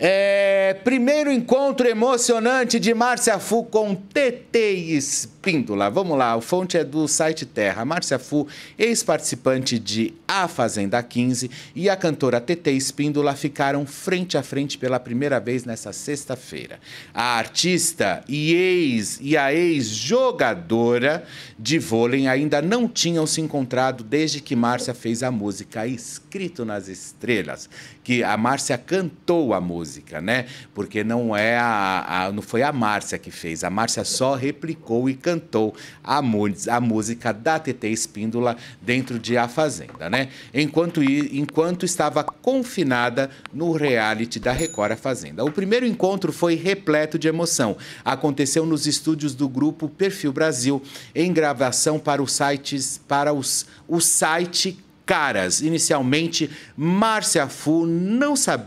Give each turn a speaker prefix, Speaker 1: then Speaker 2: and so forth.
Speaker 1: É, primeiro encontro emocionante de Márcia Fu com TT Espíndola. Vamos lá, a fonte é do site Terra. Márcia Fu, ex-participante de A Fazenda 15 e a cantora TT Espíndola ficaram frente a frente pela primeira vez nesta sexta-feira. A artista e ex e a ex-jogadora de vôlei ainda não tinham se encontrado desde que Márcia fez a música Escrito nas Estrelas, que a Márcia cantou a música música, né? Porque não é a, a não foi a Márcia que fez, a Márcia só replicou e cantou a, a música da TT Espíndola dentro de A Fazenda, né? Enquanto enquanto estava confinada no reality da Record A Fazenda. O primeiro encontro foi repleto de emoção. Aconteceu nos estúdios do grupo Perfil Brasil em gravação para os sites para os o site Caras. Inicialmente, Márcia Fu não sabia